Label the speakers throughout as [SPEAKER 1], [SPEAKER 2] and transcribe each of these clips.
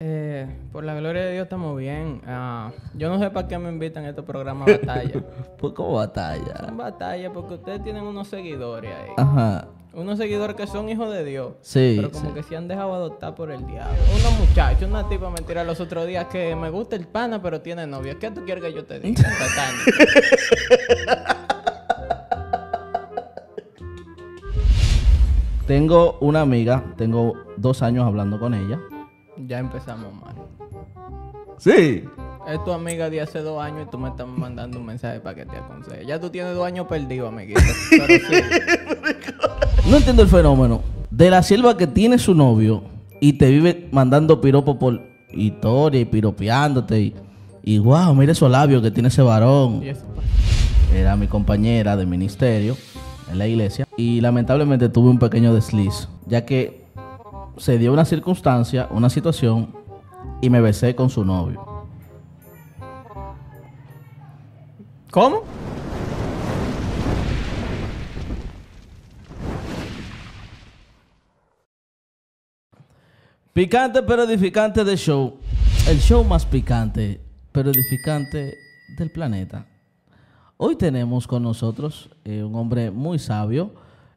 [SPEAKER 1] Eh, por la gloria de Dios estamos bien. Ah, yo no sé para qué me invitan a estos programas batalla.
[SPEAKER 2] ¿Por cómo batalla?
[SPEAKER 1] Batalla porque ustedes tienen unos seguidores ahí. Ajá. Unos seguidores que son hijos de Dios. Sí. Pero como que se han dejado adoptar por el diablo. Unos muchachos, una tipa me los otros días que me gusta el pana, pero tiene novia. ¿Qué tú quieres que yo te diga?
[SPEAKER 2] tengo una amiga, tengo dos años hablando con ella.
[SPEAKER 1] Ya empezamos
[SPEAKER 2] mal. Sí.
[SPEAKER 1] Es tu amiga de hace dos años y tú me estás mandando un mensaje para que te aconseje. Ya tú tienes dos años perdido, amiguito.
[SPEAKER 2] No entiendo el fenómeno. De la selva que tiene su novio y te vive mandando piropo por historia y piropeándote. Y, y wow, mire esos labios que tiene ese varón. Era mi compañera de ministerio en la iglesia. Y lamentablemente tuve un pequeño desliz, ya que se dio una circunstancia, una situación, y me besé con su novio. ¿Cómo? Picante pero edificante de show. El show más picante pero edificante del planeta. Hoy tenemos con nosotros eh, un hombre muy sabio,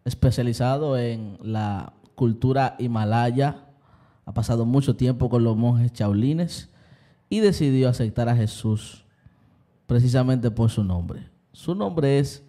[SPEAKER 2] especializado en la cultura himalaya, ha pasado mucho tiempo con los monjes chaulines y decidió aceptar a Jesús precisamente por su nombre. Su nombre es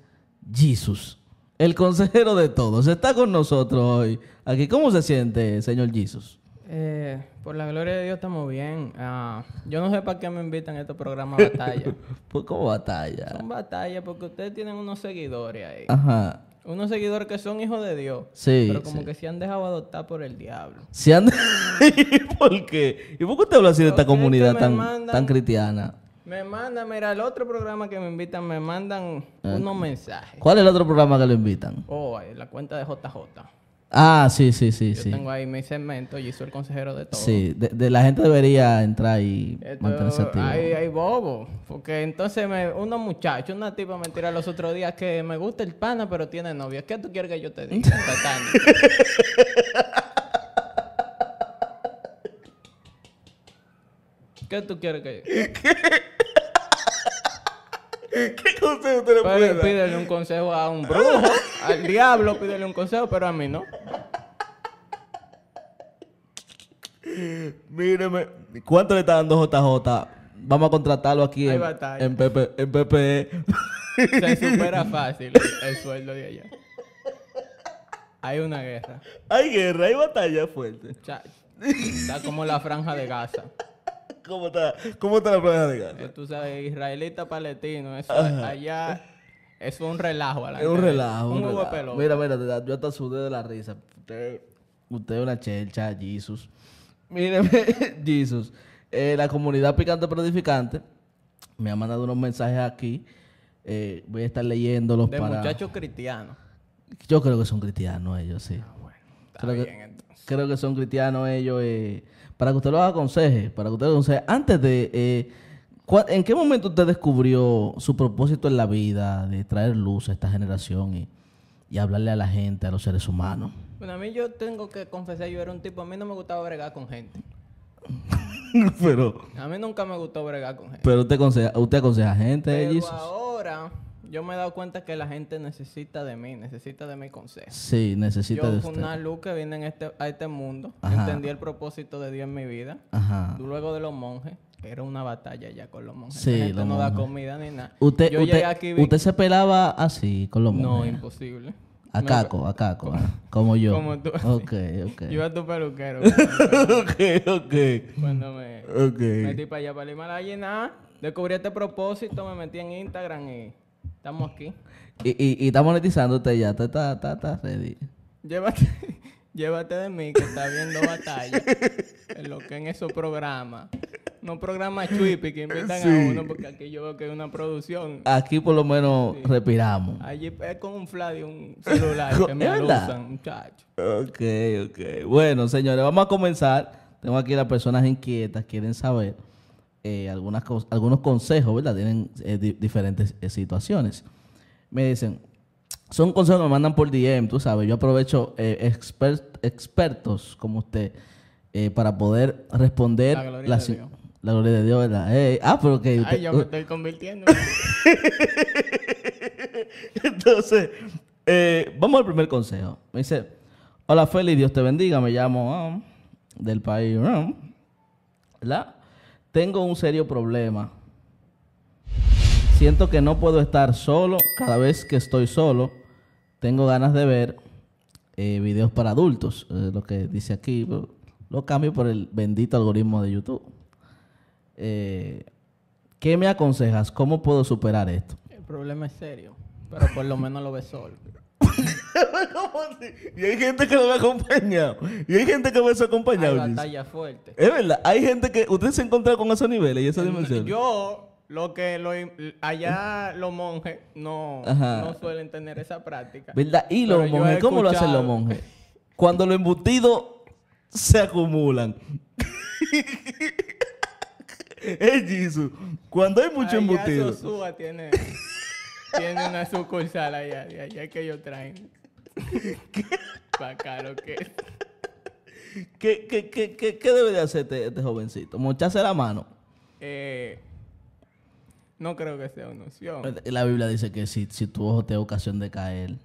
[SPEAKER 2] Jesús, el consejero de todos. Está con nosotros hoy. Aquí, ¿cómo se siente, señor Jesús?
[SPEAKER 1] Eh, por la gloria de Dios estamos bien. Ah, yo no sé para qué me invitan a este programa batalla.
[SPEAKER 2] pues cómo batalla? Son
[SPEAKER 1] Batalla porque ustedes tienen unos seguidores ahí. Ajá. Unos seguidores que son hijos de Dios.
[SPEAKER 2] Pero como que
[SPEAKER 1] se han dejado adoptar por el diablo.
[SPEAKER 2] Se han. ¿Por ¿Y por qué usted habla así de esta comunidad tan, cristiana?
[SPEAKER 1] Me mandan, mira, el otro programa que me invitan, me mandan ah, unos mensajes. ¿Cuál es el
[SPEAKER 2] otro programa que lo invitan?
[SPEAKER 1] Oh, la cuenta de JJ.
[SPEAKER 2] Ah, sí, sí, sí. Yo tengo
[SPEAKER 1] ahí mi segmento, y soy el consejero de todo.
[SPEAKER 2] Sí, de, la gente debería entrar y mantenerse activo. Hay,
[SPEAKER 1] hay bobo, porque entonces me, unos muchachos, una tipa me tira los otros días que me gusta el pana, pero tiene novia. ¿Qué tú quieres que yo te diga?
[SPEAKER 2] ¿Qué tú quieres que yo?
[SPEAKER 1] ¿Qué consejo te le puede Pídele un consejo a un brujo, al diablo, pídele un consejo, pero a mí no.
[SPEAKER 2] Míreme, ¿cuánto le está dando JJ? Vamos a contratarlo aquí en, en, PP, en PPE.
[SPEAKER 1] Se supera fácil el sueldo de allá. Hay una guerra.
[SPEAKER 2] Hay guerra, hay batalla fuerte.
[SPEAKER 1] está como la franja de Gaza. ¿Cómo está, cómo está la franja de Gaza? Eh, tú sabes, israelita, palestino, eso
[SPEAKER 2] allá... Es un relajo a la Es un relajo. Un, Mira, mira, yo hasta sudé de la risa. Usted, es una chelcha, Jesús Míreme, Jesus. Eh, la comunidad picante Prodificante me ha mandado unos mensajes aquí. Eh, voy a estar leyéndolos de para. muchachos
[SPEAKER 1] cristianos.
[SPEAKER 2] Yo creo que son cristianos ellos, sí. Ah, bueno. creo, que, son cristianos ellos. Eh, para que usted los aconseje, para que usted los aconseje. Antes de. ¿En qué momento usted descubrió su propósito en la vida de traer luz a esta generación y, y hablarle a la gente, a los seres humanos.
[SPEAKER 1] Bueno, a mí yo tengo que confesar, yo era un tipo, a mí no me gustaba bregar con gente.
[SPEAKER 2] pero...
[SPEAKER 1] A mí nunca me gustó bregar con gente.
[SPEAKER 2] Pero usted aconseja, usted aconseja gente, eh, Pero
[SPEAKER 1] ahora yo me he dado cuenta que la gente necesita de mí, necesita de mi consejo. Sí, necesita de usted. Yo una luz que vine este, a este mundo, entendí el propósito de Dios en mi vida. Ajá. Luego de los monjes era una batalla ya con los monjes. Sí, no da comida ni nada. Usted, Yo usted, aquí, usted, se
[SPEAKER 2] pelaba así con los monjes. No, imposible. A caco, a caco, como, ah, yo. Como tú. Ok, ok. Yo a tu peluquero. ok, ok. Cuando me metí
[SPEAKER 1] para allá, para Lima la nada. Descubrí este propósito, me metí en Instagram y estamos aquí.
[SPEAKER 2] Y, y, y está monetizándote ya, está, está, está, está ready.
[SPEAKER 1] Llévate, llévate de mí que está viendo batalla. en lo que en esos programas no programa chuipi que invitan a uno, porque aquí yo veo que es una producción. Aquí
[SPEAKER 2] por lo menos respiramos.
[SPEAKER 1] Allí es con un flash y un celular que me alusan,
[SPEAKER 2] Ok, ok. Bueno, señores, vamos a comenzar. Tengo aquí las personas inquietas, quieren saber eh, algunas algunos consejos, ¿verdad? Tienen eh, diferentes eh, situaciones. Me dicen, son consejos que me mandan por DM, tú sabes. Yo aprovecho expertos como usted para poder responder la las, la gloria de Dios, ¿verdad? ah, pero que... ah yo me uh. estoy convirtiendo. Entonces, eh, vamos al primer consejo. Me dice, hola Feli, Dios te bendiga, me llamo um, del país, la um, Tengo un serio problema. Siento que no puedo estar solo. Cada vez que estoy solo, tengo ganas de ver eh, videos para adultos, lo que dice aquí. Lo cambio por el bendito algoritmo de YouTube. Eh, ¿Qué me aconsejas? ¿Cómo puedo superar esto?
[SPEAKER 1] El problema es serio, pero por lo menos lo ves solo. y hay
[SPEAKER 2] gente que lo ve acompañado. Y hay gente que ve eso acompañado. Hay batalla fuerte. Es verdad. Hay gente que... Usted se encuentra con esos niveles y esa dimensión.
[SPEAKER 1] Yo... Lo que allá los monjes no, no, suelen tener esa práctica. ¿Verdad? ¿Y los monjes? ¿Cómo lo hacen los monjes?
[SPEAKER 2] Cuando los embutidos se acumulan. Es Jesus. Cuando hay mucho embutido.
[SPEAKER 1] Ya tiene, tiene una sucursal allá, allá, es que ellos traen. ¿Qué? Para que
[SPEAKER 2] ¿Qué, qué, qué, qué, debe de hacer este, este, jovencito? ¿Mocharse la mano?
[SPEAKER 1] Eh, no creo que sea una opción. Eh,
[SPEAKER 2] la Biblia dice que si, si tu ojo te da ocasión de caer.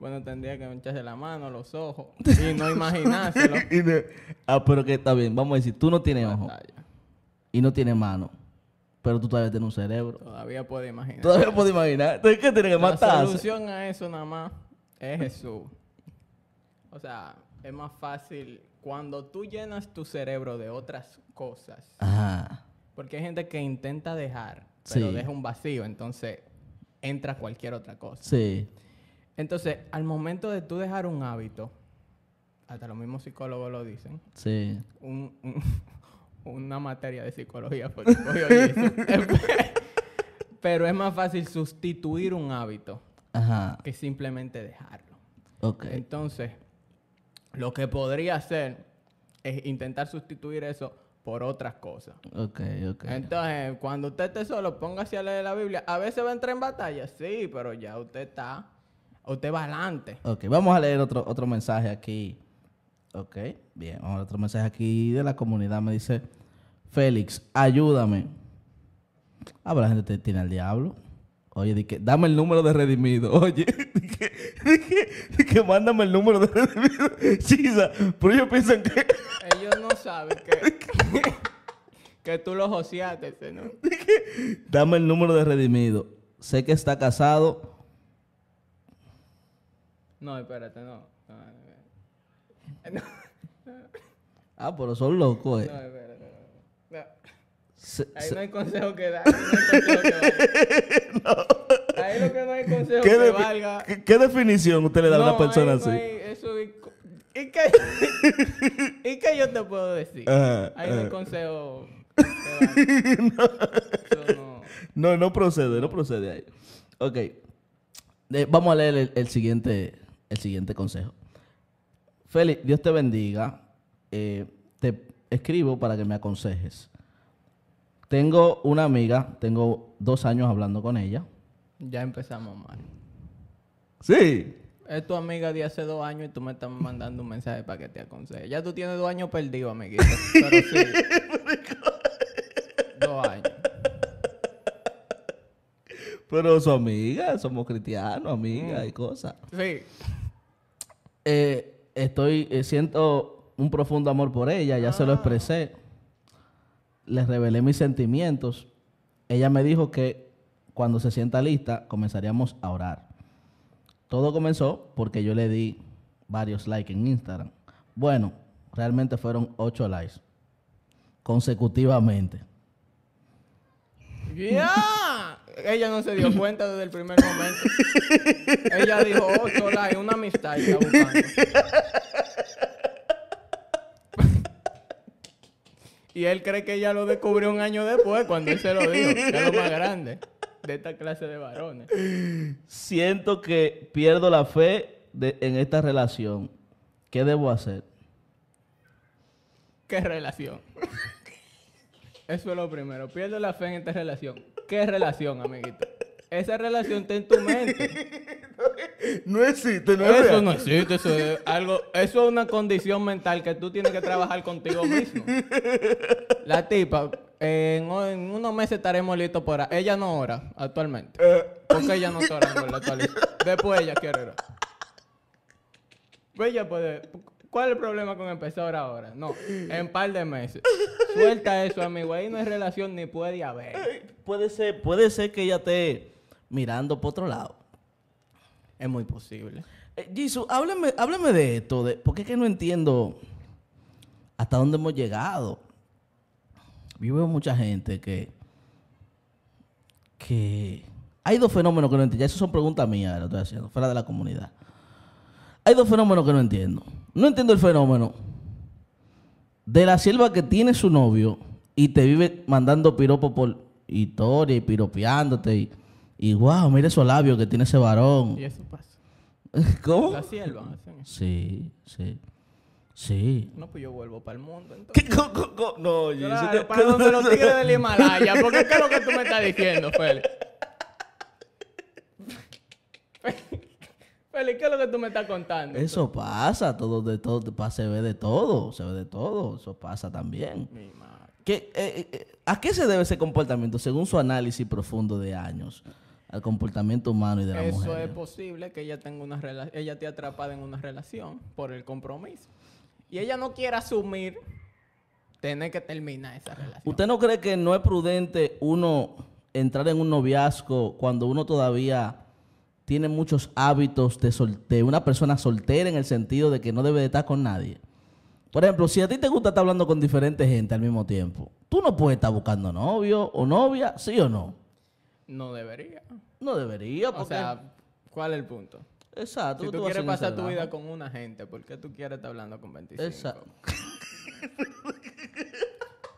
[SPEAKER 1] Bueno, tendría que mocharse la mano, los ojos. Y no imaginárselo.
[SPEAKER 2] ah, pero que está bien. Vamos a decir, tú no tienes ah, ojo y no tiene mano, pero tú todavía tienes un cerebro. Todavía
[SPEAKER 1] puedes imaginar. Todavía puedes imaginar. Entonces, ¿qué que matar? La solución a eso nada más es Jesús. O sea, es más fácil cuando tú llenas tu cerebro de otras cosas.
[SPEAKER 2] Ajá.
[SPEAKER 1] Porque hay gente que intenta dejar, pero deja un vacío, entonces entra cualquier otra cosa. Sí. Entonces, al momento de tú dejar un hábito, hasta los mismos psicólogos lo dicen. Sí. un, una materia de psicología Pero es más fácil sustituir un hábito que simplemente dejarlo. Entonces, lo que podría hacer es intentar sustituir eso por otras cosas. Entonces, cuando usted esté solo, póngase a leer la Biblia. A veces va a entrar en batalla, sí, pero ya usted está, usted va adelante.
[SPEAKER 2] Ok, vamos a leer otro, otro mensaje aquí Ok, bien. Otro mensaje aquí de la comunidad me dice, Félix, ayúdame. Ah, la gente te tiene al diablo. Oye, di que, dame el número de redimido. Oye, di que, di mándame el número de redimido. Chisa, pero ellos piensan que...
[SPEAKER 1] Ellos no saben que, que, tú los joseaste, ¿no?
[SPEAKER 2] dame el número de redimido. Sé que está casado.
[SPEAKER 1] No, espérate, no. no
[SPEAKER 2] ah, pero son locos, eh. No, No. ahí no hay consejo que dar. Ahí lo que no hay consejo que valga. ¿Qué, definición usted le da a una persona así? No
[SPEAKER 1] eso es, es, que, yo te puedo decir. ahí no hay consejo.
[SPEAKER 2] no. no. procede, no procede ahí. Ok. Eh, vamos a leer el, siguiente, el siguiente consejo. Félix, Dios te bendiga. Eh, te escribo para que me aconsejes. Tengo una amiga, tengo dos años hablando con ella.
[SPEAKER 1] Ya empezamos mal. Sí. Es tu amiga de hace dos años y tú me estás mandando un mensaje para que te aconseje. Ya tú tienes dos años perdido, amiguito. Pero sí. dos años.
[SPEAKER 2] Pero su amiga, somos cristianos, amiga y cosas. Sí. Eh, estoy, eh, siento un profundo amor por ella, ya se lo ah. expresé, le revelé mis sentimientos. Ella me dijo que cuando se sienta lista comenzaríamos a orar. Todo comenzó porque yo le di varios likes en Instagram. Bueno, realmente fueron ocho likes consecutivamente.
[SPEAKER 1] ¡Ya! Ella no se dio cuenta desde el primer momento. Ella dijo, oh, sola, Es una amistad ya y él cree que ella lo descubrió un año después cuando él se lo dijo. es lo más grande de esta clase de varones.
[SPEAKER 2] Siento que pierdo la fe en esta relación. ¿Qué debo hacer?
[SPEAKER 1] ¿Qué relación? Eso es lo primero. Pierdo la fe en esta relación. ¿Qué relación, amiguito? Esa relación está en tu mente. No existe, no es Eso no existe, eso es algo, eso es una condición mental que tú tienes que trabajar contigo mismo. La tipa, en, unos meses estaremos listos para. Ella no ora actualmente. Eh. Porque ella no está orando en la actualidad. Después ella quiere orar. Pues ella puede. ¿Cuál es el problema con empezar ahora? No, en un par de meses. Suelta eso, amigo. Ahí no hay relación ni puede haber.
[SPEAKER 2] Puede ser, puede ser que ella esté mirando por otro lado. Es muy posible. Eh, hábleme, de esto. De, porque es que no entiendo hasta dónde hemos llegado. Yo veo mucha gente que... que hay dos fenómenos que no entiendo. Esas eso son preguntas mías, lo estoy haciendo, fuera de la comunidad. Hay dos fenómenos que no entiendo. No entiendo el fenómeno de la selva que tiene su novio y te vive mandando piropo por historia y piropeándote y, y wow, mira esos labios que tiene ese varón. Y eso pasa. ¿Cómo? La sierva. Sí, sí. Sí.
[SPEAKER 1] No, pues yo vuelvo para el mundo. Entonces. ¿Qué? Co, co, No, te... para donde los tigres del Himalaya. Porque qué que es lo que tú me estás diciendo, Félix. ¿qué es lo que tú me estás contando? Eso
[SPEAKER 2] pasa, todo de todo, se ve de todo, se ve de todo, eso pasa también. Eh, eh, ¿A qué se debe ese comportamiento según su análisis profundo de años? Al comportamiento humano y de la mujer. Eso
[SPEAKER 1] es posible que ella tenga una relación, ella esté atrapada en una relación por el compromiso. Y ella no quiera asumir tener que terminar esa relación.
[SPEAKER 2] ¿Usted no cree que no es prudente uno entrar en un noviazgo cuando uno todavía tiene muchos hábitos de, una persona soltera en el sentido de que no debe de estar con nadie. Por ejemplo, si a ti te gusta estar hablando con diferente gente al mismo tiempo, tú no puedes estar buscando novio o novia, ¿sí o no?
[SPEAKER 1] No debería. No debería, porque... O sea, ¿cuál es el punto? Exacto. Si tú, quieres pasar tu vida con una gente, ¿por qué tú quieres estar hablando con 25? Exacto.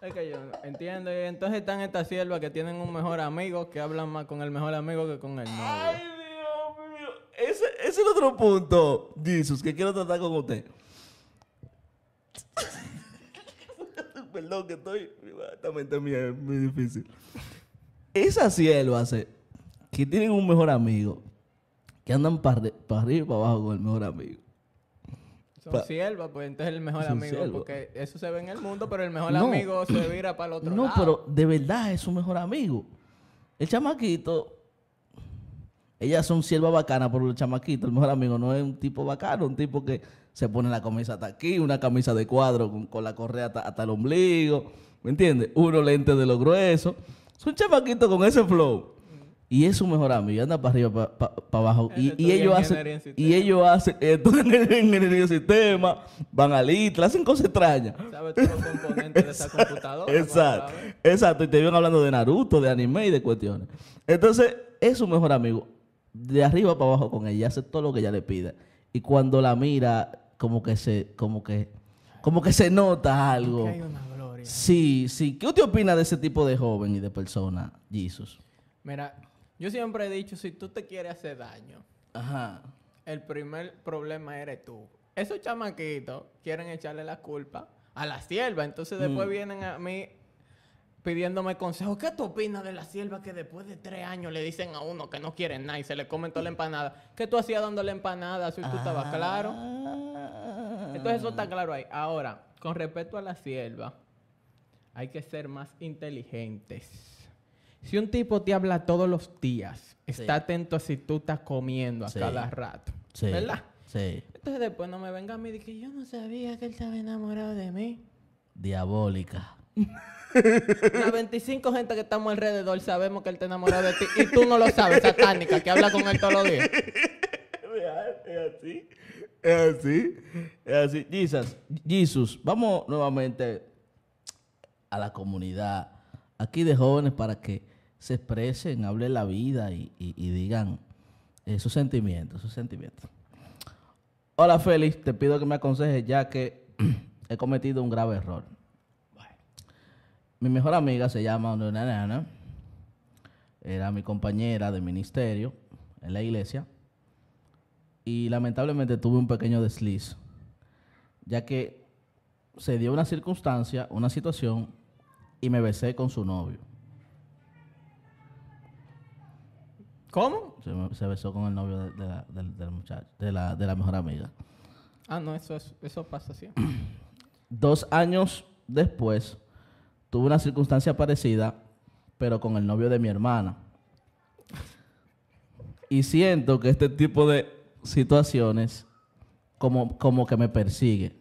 [SPEAKER 1] Es que yo entiendo. entonces están estas siervas que tienen un mejor amigo, que hablan más con el mejor amigo
[SPEAKER 2] que con el novio otro punto, Jesus, que quiero tratar con usted. Perdón, que estoy. Exactamente, muy difícil. Esas siervas que tienen un mejor amigo, que andan para arriba y para abajo con el mejor amigo.
[SPEAKER 1] Son siervas, pues entonces el mejor amigo, porque eso se ve en el mundo, pero el mejor amigo se vira para el otro lado. No, pero
[SPEAKER 2] de verdad es su mejor amigo. El chamaquito ellas son sierva bacana por el chamaquito... El mejor amigo no es un tipo bacano, un tipo que se pone la camisa hasta aquí, una camisa de cuadro con, la correa hasta, el ombligo. ¿Me entiendes? Uno lente de lo grueso. Es un chamaquito con ese flow. Y es su mejor amigo. Anda para arriba, para abajo. Y, ellos hacen, y ellos hacen ingeniería en sistema, van a ITLA, hacen cosas extrañas. ¿Sabes todos componentes de esa computadora? Exacto. Exacto. Y te vienen hablando de Naruto, de anime y de cuestiones. Entonces, es su mejor amigo de arriba para abajo con ella, hace todo lo que ella le pida. Y cuando la mira, como que se, como que, como que se nota algo. Sí, sí. ¿Qué usted opina de ese tipo de joven y de persona, Jesus?
[SPEAKER 1] Mira, yo siempre he dicho, si tú te quieres hacer daño, el primer problema eres tú. Esos chamaquitos quieren echarle la culpa a la sierva, entonces después mm. vienen a mí pidiéndome consejo. ¿Qué tú opinas de la sierva que después de tres años le dicen a uno que no quieren nada y se le comen toda la empanada? ¿Qué tú hacías dándole empanada si tú estabas ah. claro? Entonces eso está claro ahí. Ahora, con respecto a la sierva, hay que ser más inteligentes. Si un tipo te habla todos los días, está atento a si tú estás comiendo a cada rato. ¿Verdad? Sí. Entonces después no me venga a mí y que yo no sabía que él estaba enamorado de mí.
[SPEAKER 2] Diabólica.
[SPEAKER 1] 25 gente que estamos alrededor sabemos que él te enamorado de ti y tú no lo sabes, satánica, que habla con él todos los días. Es
[SPEAKER 2] así, es así, es así. Jesus, vamos nuevamente a la comunidad aquí de jóvenes para que se expresen, hablen la vida y, digan eh, sus sentimientos, sus sentimientos. Hola Félix, te pido que me aconsejes ya que he cometido un grave error mi mejor amiga se llama Nana. Era mi compañera de ministerio en la iglesia. Y lamentablemente tuve un pequeño desliz, ya que se dio una circunstancia, una situación, y me besé con su novio. ¿Cómo? Se, besó con el novio de, la, de la, mejor amiga.
[SPEAKER 1] Ah, no, eso, es- eso pasa sí
[SPEAKER 2] Dos años después, tuve una circunstancia parecida, pero con el novio de mi hermana. Y siento que este tipo de situaciones como, como que me persigue.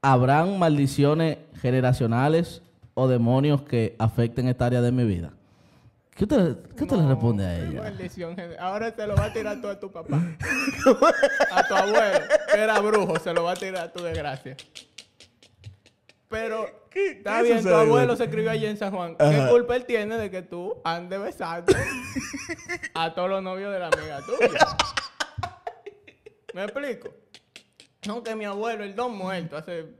[SPEAKER 2] ¿Habrán maldiciones generacionales o demonios que afecten esta área de mi vida? ¿Qué usted, le responde a ella?
[SPEAKER 1] Maldición, ahora se lo va a tirar todo a tu papá. a tu abuelo, que era brujo, se lo va a tirar a tu desgracia. Pero Está bien, tu abuelo se escribió allí en San Juan. ¿Qué culpa él tiene de que tú andes besando a todos los novios de la amiga tuya? ¿Me explico? No, que mi abuelo, el dos muerto, hace,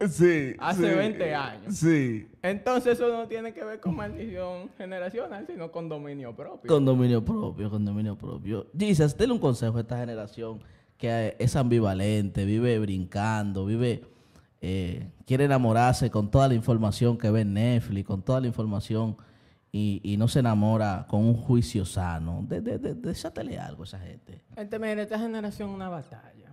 [SPEAKER 1] 20 años. Sí. Entonces eso no tiene que ver con maldición generacional, sino con dominio propio. Con
[SPEAKER 2] dominio propio, con dominio propio. Jesus, denle un consejo a esta generación que es ambivalente, vive brincando, vive eh, quiere enamorarse con toda la información que ve en Netflix, con toda la información y, no se enamora con un juicio sano. De, de, de, algo a esa gente.
[SPEAKER 1] Gente, mire, esta generación es una batalla.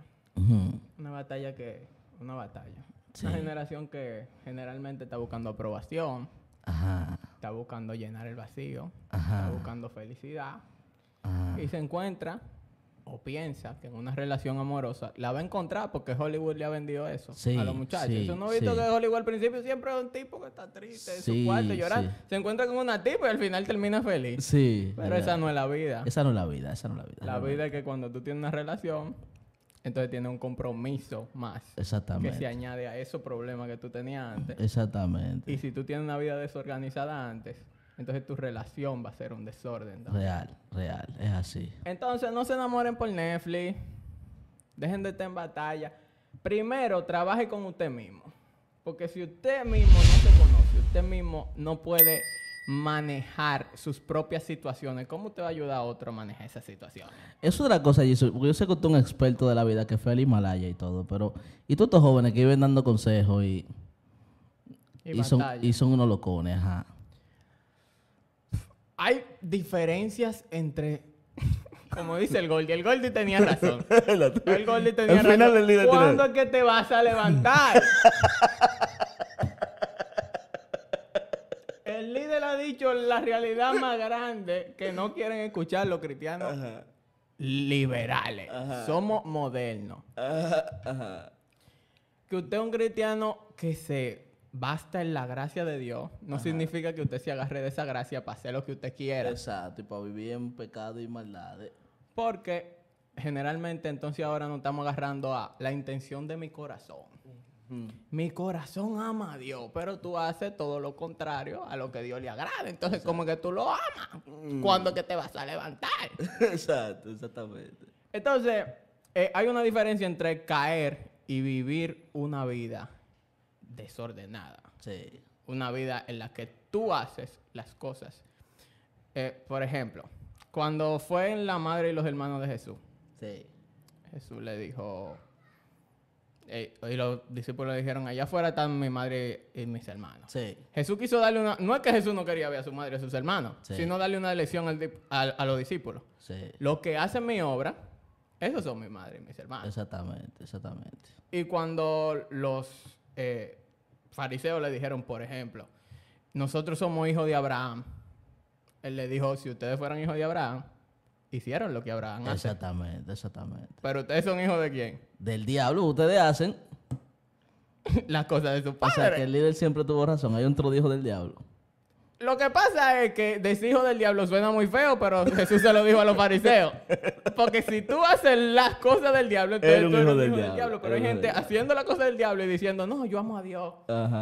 [SPEAKER 1] Una batalla que... Una batalla. Una generación que generalmente está buscando aprobación. Está buscando llenar el vacío. Está buscando felicidad. Y se encuentra o piensa que en una relación amorosa la va a encontrar porque Hollywood le ha vendido eso a los muchachos. eso no he visto que Hollywood al principio siempre es un tipo que
[SPEAKER 2] está triste
[SPEAKER 1] en su cuarto llorando. Se encuentra con una tipa y al final termina feliz.
[SPEAKER 2] Sí. Pero esa
[SPEAKER 1] no es la vida.
[SPEAKER 2] Esa no es la vida, esa no es la vida. La vida
[SPEAKER 1] es que cuando tú tienes una relación, entonces tienes un compromiso más.
[SPEAKER 2] Exactamente. Que se
[SPEAKER 1] añade a esos problemas que tú tenías antes. Exactamente. Y si tú tienes una vida desorganizada antes, entonces tu relación va a ser un desorden. Real,
[SPEAKER 2] real, es así.
[SPEAKER 1] Entonces no se enamoren por Netflix, dejen de estar en batalla. Primero, trabaje con usted mismo. Porque si usted mismo no se conoce, usted mismo no puede manejar sus propias situaciones, ¿cómo te va a ayudar a otro a manejar esas situaciones?
[SPEAKER 2] es otra cosa, Jesús. Yo sé que usted es un experto de la vida, que fue al Himalaya y todo, pero... Y todos estos jóvenes que viven dando consejos y...
[SPEAKER 1] Y, son, y
[SPEAKER 2] son unos locones, ajá.
[SPEAKER 1] Hay diferencias entre. Como dice el Goldie, el Goldie tenía razón. El Goldie tenía razón. ¿Cuándo es que te vas a levantar? el líder ha dicho la realidad más grande que no quieren escuchar los cristianos liberales. Somos modernos. Que usted es un cristiano que se basta en la gracia de Dios. No significa que usted se agarre de esa gracia para hacer lo que usted quiera. Exacto, y para vivir en pecado y maldad. Porque generalmente entonces ahora nos estamos agarrando a la intención de mi corazón. Mi corazón ama a Dios, pero tú haces todo lo contrario a lo que Dios le agrada. Entonces, ¿cómo como que tú lo amas. cuando mm. ¿Cuándo que te vas a levantar?
[SPEAKER 2] Exacto, exactamente.
[SPEAKER 1] Entonces, eh, hay una diferencia entre caer y vivir una vida desordenada. Sí. Una vida en la que tú haces las cosas. Eh, por ejemplo, cuando fue en la madre y los hermanos de Jesús. Sí. Jesús le dijo. Eh, y los discípulos le dijeron: Allá afuera están mi madre y mis hermanos. Sí. Jesús quiso darle una. No es que Jesús no quería ver a su madre y a sus hermanos, sino darle una lección a, los discípulos. Sí. Lo que hacen mi obra, esos son mi madre y mis hermanos.
[SPEAKER 2] Exactamente, exactamente.
[SPEAKER 1] Y cuando los eh, fariseos le dijeron, por ejemplo, nosotros somos hijos de Abraham. Él le dijo, si ustedes fueran hijos de Abraham,
[SPEAKER 2] hicieron lo que Abraham hace. Exactamente, exactamente.
[SPEAKER 1] Pero ustedes son hijos de quién?
[SPEAKER 2] Del diablo, ustedes hacen las cosas de su padre. O sea, que el líder siempre tuvo razón. Hay otro hijo del diablo.
[SPEAKER 1] Lo que pasa es que decir hijo del diablo suena muy feo, pero
[SPEAKER 2] Jesús se lo dijo a
[SPEAKER 1] los fariseos. Porque si tú haces las cosas del diablo, entonces tú eres hijo del, hijo diablo. del diablo. Pero hay gente haciendo las cosas del diablo y diciendo, no, yo amo a Dios.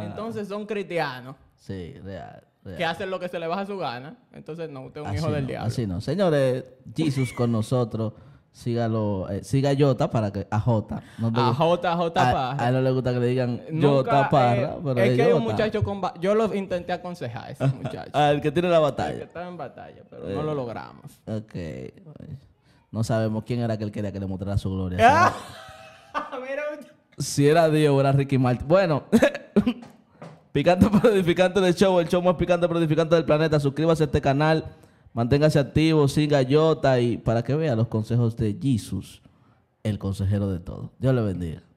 [SPEAKER 1] Entonces son cristianos.
[SPEAKER 2] Sí, real. Que hacen
[SPEAKER 1] lo que se le va a su gana. Entonces, no, usted es un hijo del diablo.
[SPEAKER 2] Así no. Señores, Jesús con nosotros sígalo, siga eh, a Jota para que a Jota. a Jota, Jota Parra. A él no le gusta que le digan Jota eh, Parra. pero es, es que hay un muchacho
[SPEAKER 1] con. Yo lo intenté aconsejar a ese muchacho. el que tiene la batalla. El que está en batalla, pero no eh, lo logramos.
[SPEAKER 2] Ok. No sabemos quién era que él quería que le mostrara su gloria. Ah. si era Dios, era Ricky Martin. Bueno. picante pero edificante de show, el show más picante pero del planeta. Suscríbase a este canal. Manténgase activo, sin gallota y para que vea los consejos de Jesús, el consejero de todo. Dios le bendiga.